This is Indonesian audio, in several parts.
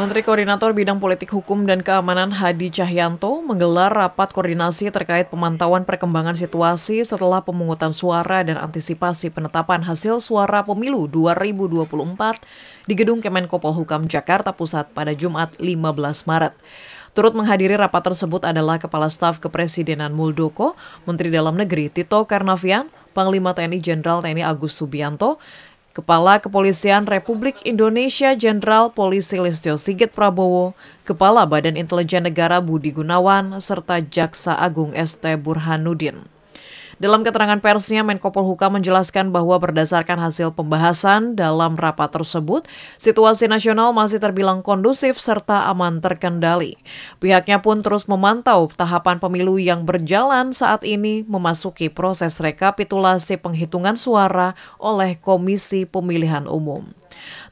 Menteri Koordinator Bidang Politik Hukum dan Keamanan Hadi Cahyanto menggelar rapat koordinasi terkait pemantauan perkembangan situasi setelah pemungutan suara dan antisipasi penetapan hasil suara pemilu 2024 di Gedung Kemenko Polhukam Jakarta Pusat pada Jumat 15 Maret. Turut menghadiri rapat tersebut adalah Kepala Staf Kepresidenan Muldoko, Menteri Dalam Negeri Tito Karnavian, Panglima TNI Jenderal TNI Agus Subianto, Kepala Kepolisian Republik Indonesia Jenderal Polisi Listio Sigit Prabowo, Kepala Badan Intelijen Negara Budi Gunawan, serta Jaksa Agung ST Burhanuddin. Dalam keterangan persnya, Menko Polhuka menjelaskan bahwa berdasarkan hasil pembahasan dalam rapat tersebut, situasi nasional masih terbilang kondusif serta aman terkendali. Pihaknya pun terus memantau tahapan pemilu yang berjalan saat ini memasuki proses rekapitulasi penghitungan suara oleh Komisi Pemilihan Umum.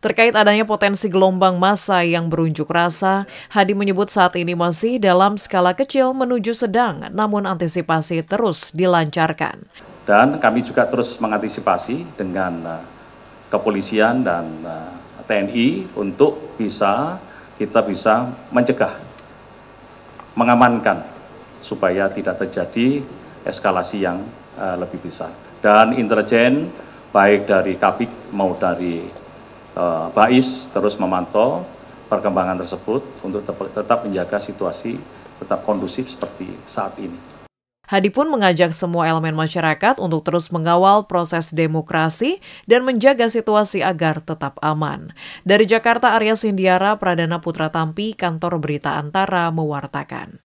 Terkait adanya potensi gelombang massa yang berunjuk rasa, Hadi menyebut saat ini masih dalam skala kecil menuju sedang, namun antisipasi terus dilancarkan. Dan kami juga terus mengantisipasi dengan eh, kepolisian dan eh, TNI untuk bisa kita bisa mencegah, mengamankan supaya tidak terjadi eskalasi yang eh, lebih besar. Dan intelijen baik dari Kapik mau dari Eh, Bais terus memantau perkembangan tersebut untuk tetap menjaga situasi tetap kondusif seperti saat ini. Hadi pun mengajak semua elemen masyarakat untuk terus mengawal proses demokrasi dan menjaga situasi agar tetap aman. Dari Jakarta, Arya Sindiara, Pradana Putra Tampi, Kantor Berita Antara, mewartakan.